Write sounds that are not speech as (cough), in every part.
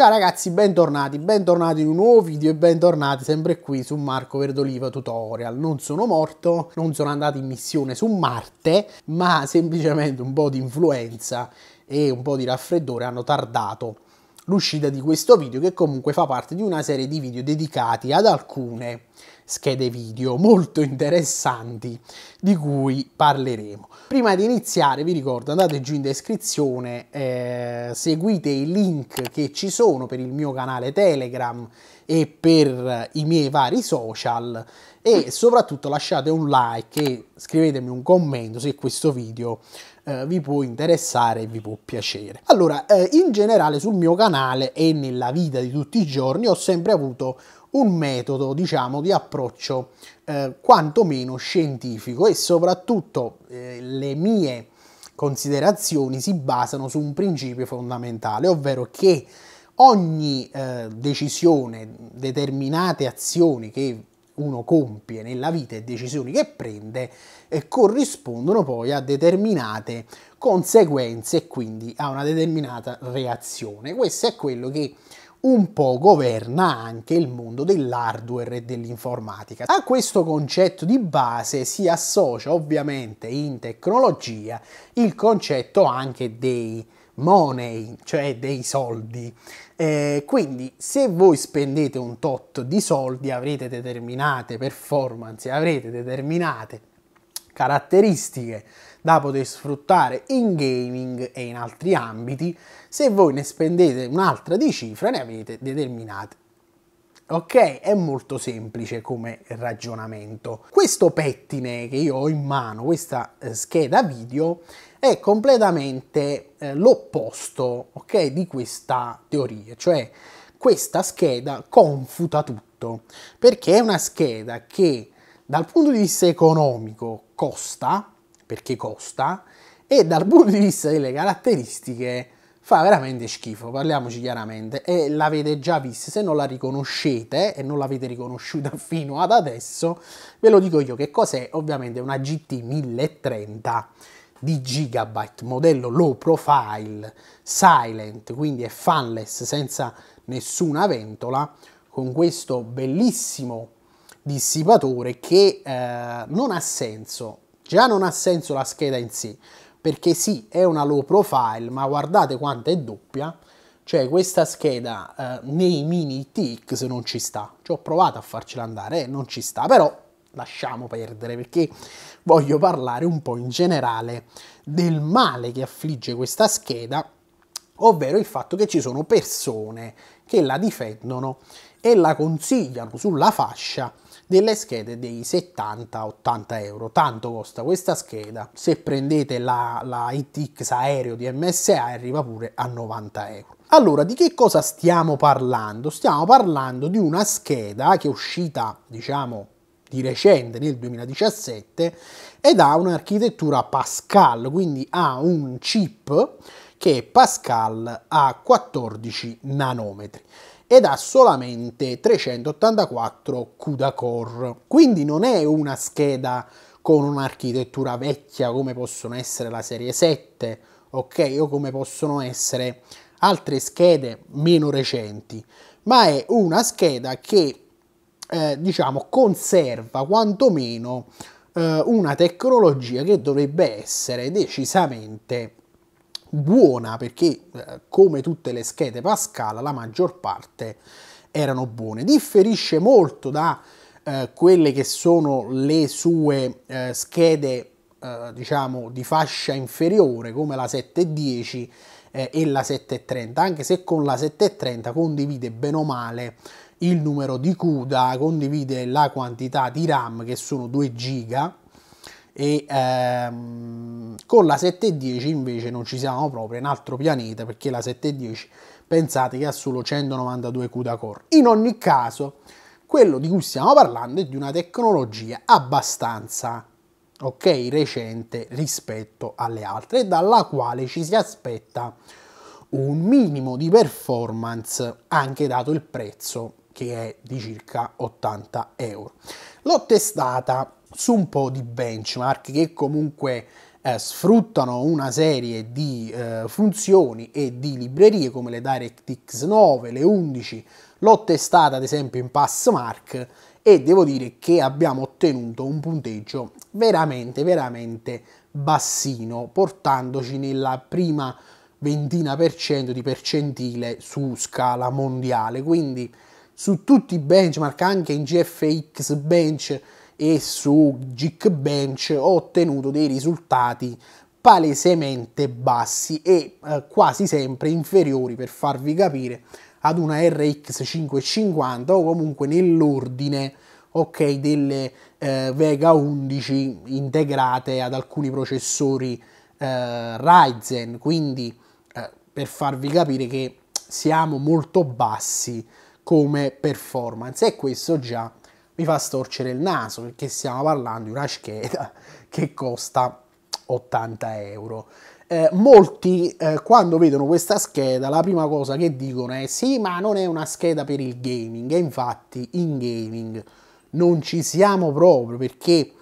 Ciao ragazzi, bentornati, bentornati in un nuovo video e bentornati sempre qui su Marco Verdoliva Tutorial. Non sono morto, non sono andato in missione su Marte, ma semplicemente un po' di influenza e un po' di raffreddore hanno tardato l'uscita di questo video che comunque fa parte di una serie di video dedicati ad alcune schede video molto interessanti di cui parleremo. Prima di iniziare vi ricordo andate giù in descrizione, eh, seguite i link che ci sono per il mio canale Telegram e per i miei vari social e soprattutto lasciate un like e scrivetemi un commento se questo video eh, vi può interessare e vi può piacere. Allora, eh, in generale sul mio canale e nella vita di tutti i giorni ho sempre avuto un metodo, diciamo, di approccio eh, quantomeno scientifico e soprattutto eh, le mie considerazioni si basano su un principio fondamentale, ovvero che ogni eh, decisione, determinate azioni che uno compie nella vita e decisioni che prende eh, corrispondono poi a determinate conseguenze e quindi a una determinata reazione. Questo è quello che un po' governa anche il mondo dell'hardware e dell'informatica. A questo concetto di base si associa ovviamente in tecnologia il concetto anche dei money, cioè dei soldi. Eh, quindi se voi spendete un tot di soldi avrete determinate performance, avrete determinate caratteristiche da poter sfruttare in gaming e in altri ambiti se voi ne spendete un'altra di cifra ne avete determinate. Ok? È molto semplice come ragionamento. Questo pettine che io ho in mano, questa eh, scheda video, è completamente eh, l'opposto okay, di questa teoria, cioè questa scheda confuta tutto, perché è una scheda che dal punto di vista economico costa, perché costa, e dal punto di vista delle caratteristiche fa veramente schifo, parliamoci chiaramente, e l'avete già vista, se non la riconoscete e non l'avete riconosciuta (laughs) fino ad adesso, ve lo dico io che cos'è, ovviamente una GT 1030 di Gigabyte, modello low profile, silent, quindi è fanless, senza nessuna ventola, con questo bellissimo dissipatore che eh, non ha senso Già non ha senso la scheda in sé, perché sì, è una low profile, ma guardate quanto è doppia, cioè questa scheda eh, nei mini TX non ci sta. Ci ho provato a farcela andare, eh, non ci sta, però lasciamo perdere perché voglio parlare un po' in generale del male che affligge questa scheda, ovvero il fatto che ci sono persone che la difendono e la consigliano sulla fascia delle schede dei 70-80 euro. Tanto costa questa scheda. Se prendete la, la ITX aereo di MSA arriva pure a 90 euro. Allora, di che cosa stiamo parlando? Stiamo parlando di una scheda che è uscita, diciamo, di recente nel 2017 ed ha un'architettura Pascal, quindi ha un chip che è Pascal a 14 nanometri ed ha solamente 384 CUDA core. Quindi non è una scheda con un'architettura vecchia come possono essere la serie 7, ok, o come possono essere altre schede meno recenti, ma è una scheda che eh, diciamo conserva quantomeno eh, una tecnologia che dovrebbe essere decisamente buona perché eh, come tutte le schede Pascal la maggior parte erano buone. Differisce molto da eh, quelle che sono le sue eh, schede eh, diciamo di fascia inferiore come la 710 eh, e la 730 anche se con la 730 condivide bene o male il numero di CUDA condivide la quantità di RAM che sono 2 giga e ehm, con la 710 invece non ci siamo proprio, in altro pianeta perché la 710 pensate che ha solo 192 CUDA core. In ogni caso quello di cui stiamo parlando è di una tecnologia abbastanza ok recente rispetto alle altre e dalla quale ci si aspetta un minimo di performance anche dato il prezzo che è di circa 80 euro. L'ho testata su un po' di benchmark che comunque eh, sfruttano una serie di eh, funzioni e di librerie come le DirectX 9, le 11, l'ho testata ad esempio in Passmark e devo dire che abbiamo ottenuto un punteggio veramente veramente bassino portandoci nella prima ventina per cento di percentile su scala mondiale quindi su tutti i benchmark anche in GFX bench e su Geekbench ho ottenuto dei risultati palesemente bassi e eh, quasi sempre inferiori per farvi capire ad una RX 550 o comunque nell'ordine ok delle eh, Vega 11 integrate ad alcuni processori eh, Ryzen quindi eh, per farvi capire che siamo molto bassi come performance e questo già mi fa storcere il naso perché stiamo parlando di una scheda (laughs) che costa 80 euro. Eh, molti eh, quando vedono questa scheda la prima cosa che dicono è sì ma non è una scheda per il gaming e infatti in gaming non ci siamo proprio perché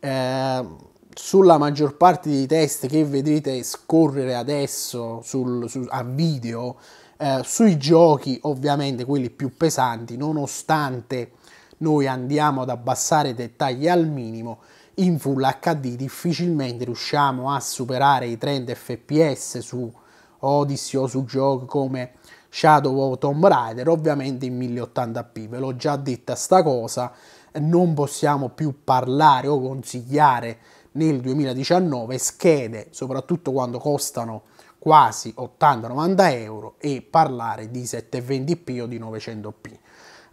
eh, sulla maggior parte dei test che vedrete scorrere adesso sul, su, a video eh, sui giochi ovviamente quelli più pesanti nonostante noi andiamo ad abbassare i dettagli al minimo, in Full HD difficilmente riusciamo a superare i 30 fps su Odyssey o su giochi come Shadow of Tomb Raider, ovviamente in 1080p, ve l'ho già detta sta cosa, non possiamo più parlare o consigliare nel 2019 schede, soprattutto quando costano quasi 80-90 euro, e parlare di 720p o di 900p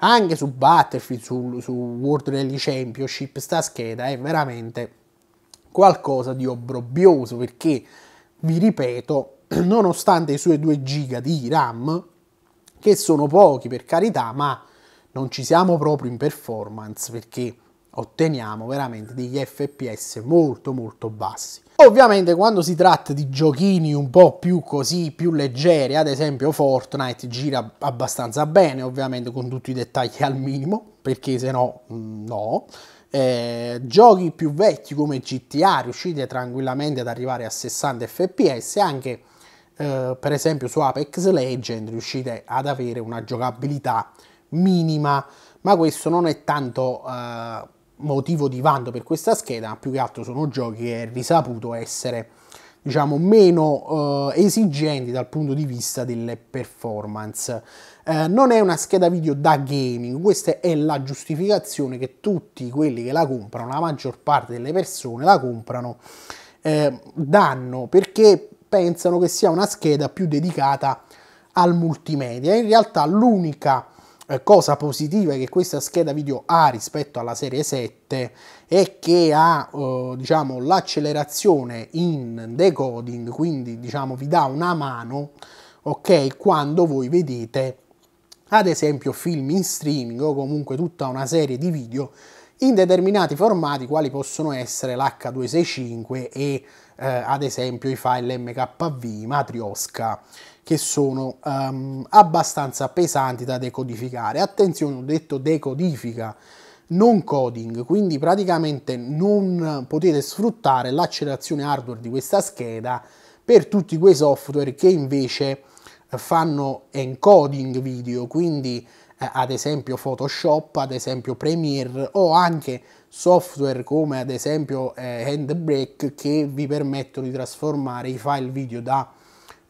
anche su Battlefield, su, su World Rally Championship, sta scheda è veramente qualcosa di obbrobbioso perché, vi ripeto, (clears throat) nonostante i suoi 2 giga di RAM, che sono pochi per carità, ma non ci siamo proprio in performance perché otteniamo veramente degli FPS molto molto bassi. Ovviamente quando si tratta di giochini un po' più così, più leggeri, ad esempio Fortnite gira abbastanza bene, ovviamente con tutti i dettagli al minimo, perché se no mm, no. Eh, giochi più vecchi come GTA riuscite tranquillamente ad arrivare a 60 fps, anche eh, per esempio su Apex Legend riuscite ad avere una giocabilità minima, ma questo non è tanto... Eh, motivo di vanto per questa scheda, più che altro sono giochi che è risaputo essere diciamo meno eh, esigenti dal punto di vista delle performance. Eh, non è una scheda video da gaming, questa è la giustificazione che tutti quelli che la comprano, la maggior parte delle persone la comprano, eh, danno perché pensano che sia una scheda più dedicata al multimedia. In realtà l'unica eh, cosa positiva che questa scheda video ha rispetto alla serie 7 è che ha eh, diciamo, l'accelerazione in decoding, quindi diciamo, vi dà una mano ok, quando voi vedete ad esempio film in streaming o comunque tutta una serie di video in determinati formati quali possono essere l'H265 e eh, ad esempio i file MKV, Matrioska che sono um, abbastanza pesanti da decodificare. Attenzione, ho detto decodifica, non coding, quindi praticamente non potete sfruttare l'accelerazione hardware di questa scheda per tutti quei software che invece fanno encoding video, quindi eh, ad esempio Photoshop, ad esempio Premiere o anche software come ad esempio eh, Handbrake che vi permettono di trasformare i file video da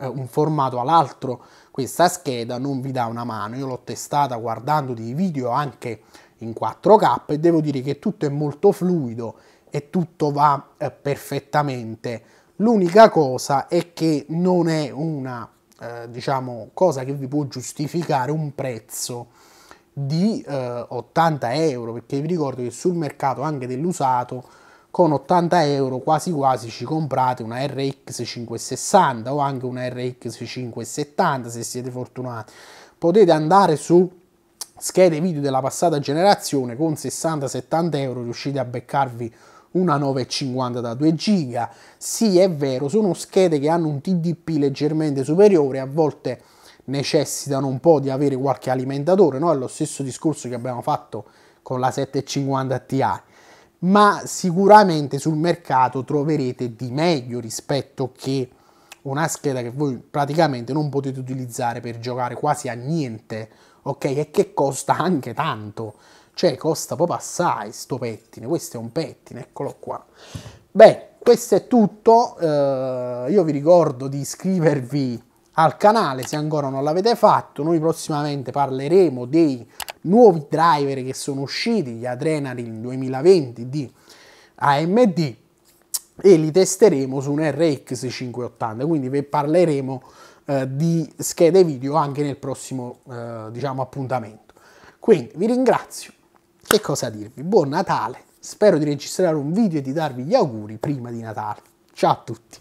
eh, un formato all'altro. Questa scheda non vi dà una mano, io l'ho testata guardando dei video anche in 4K e devo dire che tutto è molto fluido e tutto va eh, perfettamente. L'unica cosa è che non è una eh, diciamo cosa che vi può giustificare un prezzo di eh, 80 euro perché vi ricordo che sul mercato anche dell'usato con 80 euro quasi quasi ci comprate una RX 560 o anche una RX 570 se siete fortunati potete andare su schede video della passata generazione con 60-70 euro riuscite a beccarvi una 950 da 2 giga sì è vero sono schede che hanno un TDP leggermente superiore a volte necessitano un po' di avere qualche alimentatore no? è lo stesso discorso che abbiamo fatto con la 750 Ti ma sicuramente sul mercato troverete di meglio rispetto che una scheda che voi praticamente non potete utilizzare per giocare quasi a niente, ok? E che costa anche tanto, cioè costa proprio assai sto pettine, questo è un pettine, eccolo qua. Beh, questo è tutto, eh, io vi ricordo di iscrivervi al canale se ancora non l'avete fatto, noi prossimamente parleremo dei nuovi driver che sono usciti, gli Adrenaline 2020 di AMD e li testeremo su un RX 580, quindi vi parleremo eh, di schede video anche nel prossimo eh, diciamo, appuntamento. Quindi vi ringrazio, che cosa dirvi? Buon Natale, spero di registrare un video e di darvi gli auguri prima di Natale. Ciao a tutti!